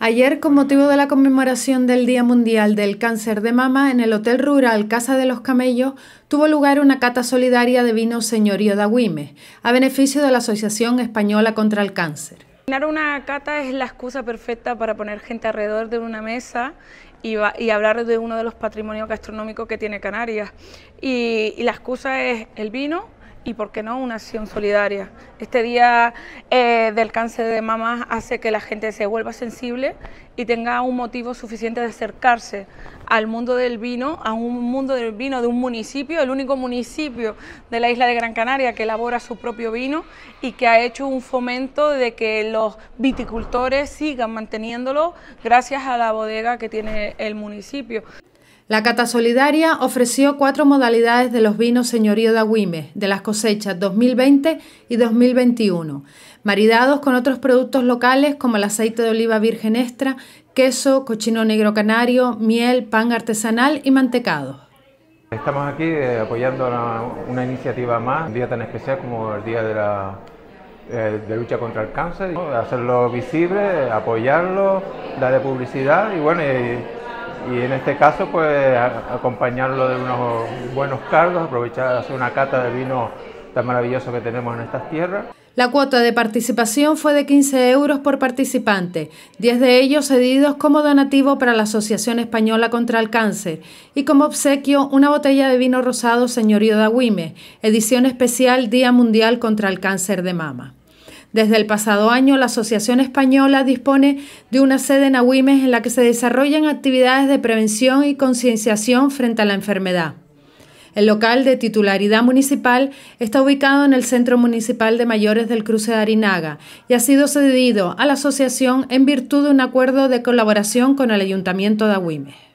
Ayer, con motivo de la conmemoración del Día Mundial del Cáncer de Mama, en el Hotel Rural Casa de los Camellos tuvo lugar una cata solidaria de vino Señorío de Agüime, a beneficio de la Asociación Española contra el Cáncer. Una cata es la excusa perfecta para poner gente alrededor de una mesa y, hablar de uno de los patrimonios gastronómicos que tiene Canarias. Y, y la excusa es el vino, y, ¿por qué no?, una acción solidaria. Este día eh, del cáncer de mamas hace que la gente se vuelva sensible y tenga un motivo suficiente de acercarse al mundo del vino, a un mundo del vino de un municipio, el único municipio de la isla de Gran Canaria que elabora su propio vino y que ha hecho un fomento de que los viticultores sigan manteniéndolo gracias a la bodega que tiene el municipio. La Cata Solidaria ofreció cuatro modalidades de los vinos señorío de Agüimes de las cosechas 2020 y 2021, maridados con otros productos locales como el aceite de oliva virgen extra, queso, cochino negro canario, miel, pan artesanal y mantecado. Estamos aquí eh, apoyando una, iniciativa más, un día tan especial como el Día de la eh, de lucha contra el cáncer, hacerlo visible, apoyarlo, darle publicidad y bueno, y en este caso pues acompañarlo de unos buenos cargos, aprovechar hacer una cata de vino tan maravilloso que tenemos en estas tierras. La cuota de participación fue de 15 euros por participante, 10 de ellos cedidos como donativo para la Asociación Española contra el Cáncer y como obsequio una botella de vino rosado Señorío de Agüime, edición especial Día Mundial contra el Cáncer de Mama. Desde el pasado año, la Asociación Española dispone de una sede en Aguimes en la que se desarrollan actividades de prevención y concienciación frente a la enfermedad. El local de titularidad municipal está ubicado en el Centro Municipal de Mayores del Cruce de Arinaga y ha sido cedido a la asociación en virtud de un acuerdo de colaboración con el Ayuntamiento de Aguimes.